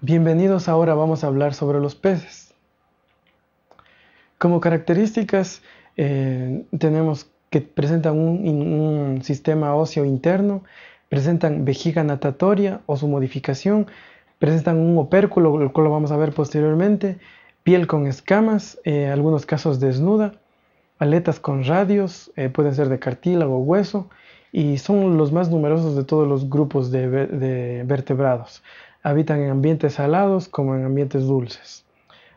Bienvenidos ahora vamos a hablar sobre los peces. Como características eh, tenemos que presentan un, sistema óseo interno, presentan vejiga natatoria o su modificación, presentan un opérculo, el cual lo vamos a ver posteriormente, piel con escamas, eh, algunos casos desnuda, aletas con radios, eh, pueden ser de cartílago o hueso, y son los más numerosos de todos los grupos de vertebrados. Habitan en ambientes salados como en ambientes dulces.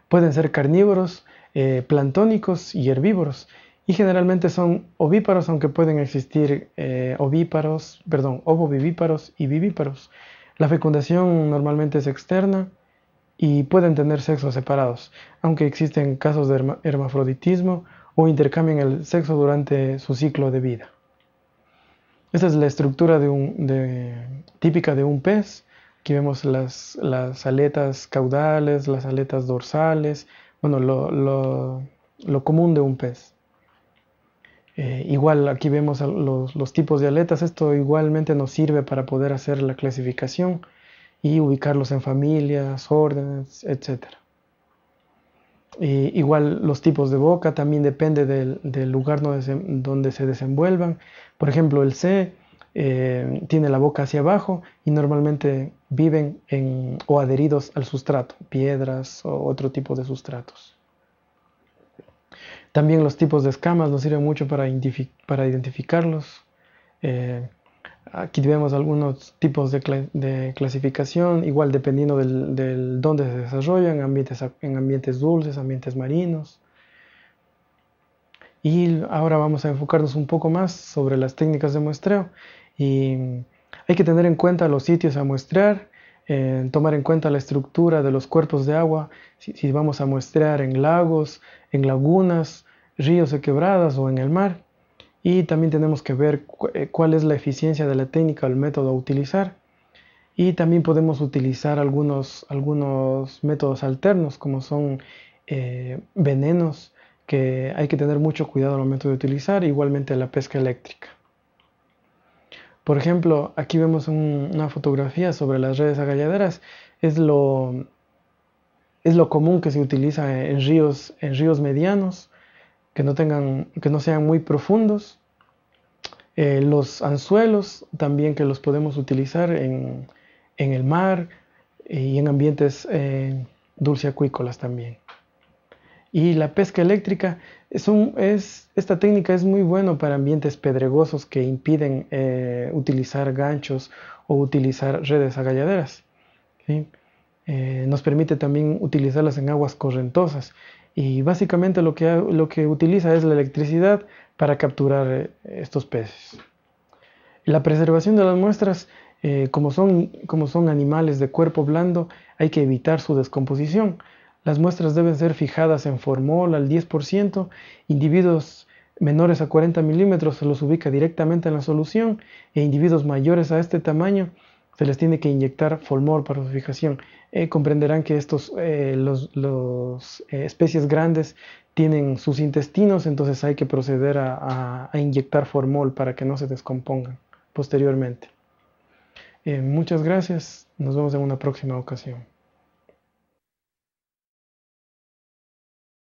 Pueden ser carnívoros, eh, plantónicos y herbívoros. Y generalmente son ovíparos, aunque pueden existir eh, ovíparos, perdón, ovovivíparos y vivíparos. La fecundación normalmente es externa y pueden tener sexos separados, aunque existen casos de hermafroditismo o intercambian el sexo durante su ciclo de vida. Esta es la estructura típica de un pez. Aquí vemos las, las aletas caudales, las aletas dorsales, bueno, lo, lo, lo común de un pez. Eh, igual aquí vemos los, los, tipos de aletas, esto igualmente nos sirve para poder hacer la clasificación y ubicarlos en familias, órdenes, etc. igual los tipos de boca también depende del, del lugar donde se, donde se, desenvuelvan. Por ejemplo, el C eh, tiene la boca hacia abajo y normalmente viven o adheridos al sustrato, piedras o otro tipo de sustratos. También los tipos de escamas nos sirven mucho para, identificarlos. Eh, aquí vemos algunos tipos de, clasificación, igual dependiendo del, donde dónde se desarrollan, en ambientes dulces, ambientes marinos, y ahora vamos a enfocarnos un poco más sobre las técnicas de muestreo. Y hay que tener en cuenta los sitios a muestrear, eh, tomar en cuenta la estructura de los cuerpos de agua, si, vamos a muestrear en lagos, en lagunas, ríos o quebradas o en el mar. Y también tenemos que ver eh, cuál es la eficiencia de la técnica o el método a utilizar. Y también podemos utilizar algunos, algunos métodos alternos como son eh, venenos, que hay que tener mucho cuidado al momento de utilizar, igualmente la pesca eléctrica. Por ejemplo, aquí vemos una fotografía sobre las redes agalladeras. Es lo, es lo común que se utiliza en ríos, en ríos medianos, que no, tengan, que no sean muy profundos. Eh, los anzuelos también que los podemos utilizar en, el mar y en ambientes dulce eh, dulceacuícolas también y la pesca eléctrica esta técnica es muy buena para ambientes pedregosos que impiden eh, utilizar ganchos o utilizar redes agalladeras. Eh, nos permite también utilizarlas en aguas correntosas y básicamente lo que, utiliza es la electricidad para capturar eh, estos peces. La preservación de las muestras, como, son, como son animales de cuerpo blando, hay que evitar su descomposición las muestras deben ser fijadas en formol al 10%, individuos menores a 40 milímetros se los ubica directamente en la solución e individuos mayores a este tamaño se les tiene que inyectar formol para su fijación. Eh, comprenderán que estos, eh, eh, especies grandes tienen sus intestinos, entonces hay que proceder a, a inyectar formol para que no se descompongan posteriormente. muchas gracias, nos vemos en una próxima ocasión.